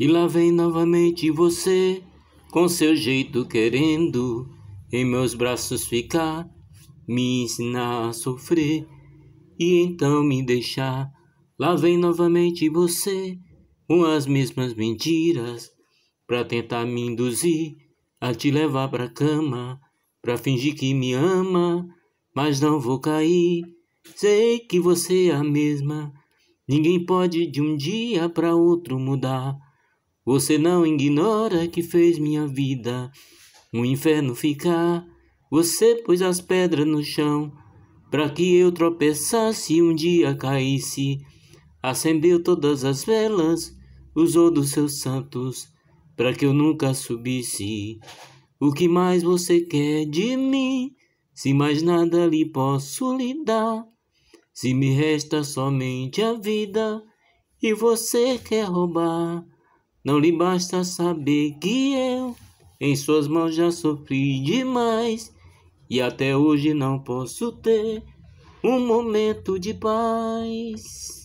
E lá vem novamente você, com seu jeito querendo em meus braços ficar, me ensinar a sofrer e então me deixar. Lá vem novamente você, com as mesmas mentiras, pra tentar me induzir a te levar pra cama, pra fingir que me ama, mas não vou cair. Sei que você é a mesma, ninguém pode de um dia pra outro mudar. Você não ignora que fez minha vida um inferno ficar. Você pôs as pedras no chão para que eu tropeçasse e um dia caísse. Acendeu todas as velas, usou dos seus santos para que eu nunca subisse. O que mais você quer de mim? Se mais nada lhe posso lhe dar, se me resta somente a vida e você quer roubar. Não lhe basta saber que eu em suas mãos já sofri demais e até hoje não posso ter um momento de paz.